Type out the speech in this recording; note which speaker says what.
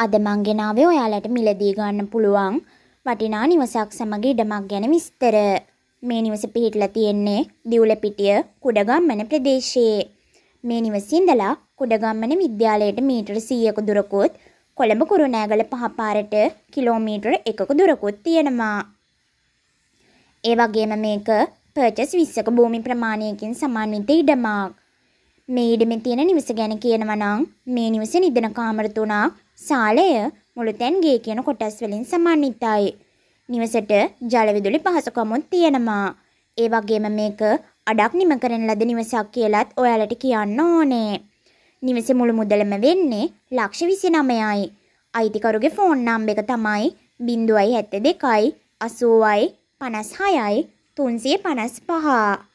Speaker 1: අද මං ගෙනාවේ ඔයාලට මිලදී ගන්න පුළුවන් වටිනා නිවසක් සමග ඉඩමක් ගැන විස්තර. මේ නිවස පිහිටලා තියෙන්නේ දිවුලපිටිය කුඩගම්මන ප්‍රදේශයේ. මේ නිවසේ ඉඳලා කුඩගම්මන විද්‍යාලයට මීටර 100ක දුරකුත් කොළඹ කුරුණෑගල පහපාරට කිලෝමීටර 1ක දුරකුත් තියෙනවා. ඒ වගේම මේක පර්චස් 20ක භූමි ප්‍රමාණයකින් සමන්විත ඉඩමක්. මේ ඉඩමේ තියෙන නිවස ගැන කියනවා නම් මේ නිවසේ නිදන කාමර තුනක් සාලය මුළුතැන් ගේ කියන කොටස් වලින් සමන්විතයි. නිවසට ජලවිදුලි පහසුකමුත් තියෙනවා. ඒ වගේම මේක අඩක් නිම කරන ලද නිවසක් කියලත් ඔයාලට කියන්න ඕනේ. නිවසේ මුළු මුදලම වෙන්නේ ලක්ෂ 29යි. අයිතිකරුගේ ෆෝන් නම්බර එක තමයි 072 82 56යි 355.